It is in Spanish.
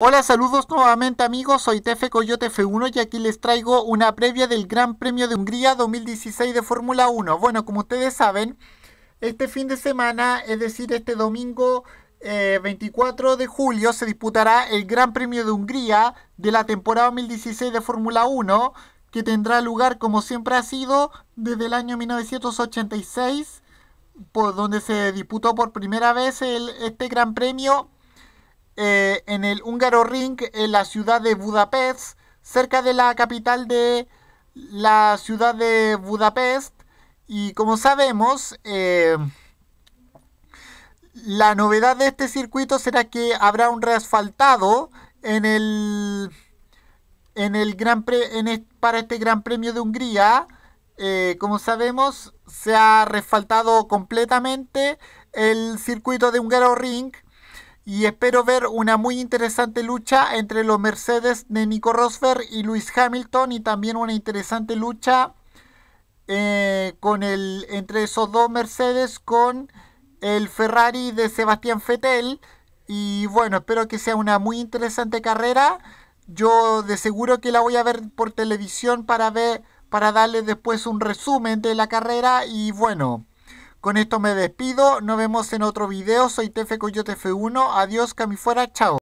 Hola, saludos nuevamente amigos, soy Tefe Coyote F1 y aquí les traigo una previa del Gran Premio de Hungría 2016 de Fórmula 1. Bueno, como ustedes saben, este fin de semana, es decir, este domingo 24 eh, de julio se disputará el Gran Premio de Hungría de la temporada 2016 de Fórmula 1, que tendrá lugar como siempre ha sido desde el año 1986, por donde se disputó por primera vez este Gran Premio eh, en el húngaro ring en la ciudad de Budapest, cerca de la capital de la ciudad de Budapest. Y como sabemos, eh, la novedad de este circuito será que habrá un reasfaltado en el, en el gran en para este Gran Premio de Hungría. Eh, como sabemos, se ha resfaltado completamente el circuito de húngaro Ring y espero ver una muy interesante lucha entre los Mercedes de Nico Rosberg y Luis Hamilton y también una interesante lucha eh, con el, entre esos dos Mercedes con el Ferrari de Sebastián Fettel y bueno, espero que sea una muy interesante carrera. Yo de seguro que la voy a ver por televisión para ver para darle después un resumen de la carrera y bueno, con esto me despido, nos vemos en otro video, soy Tefe Coyote F1, adiós, fuera, chao.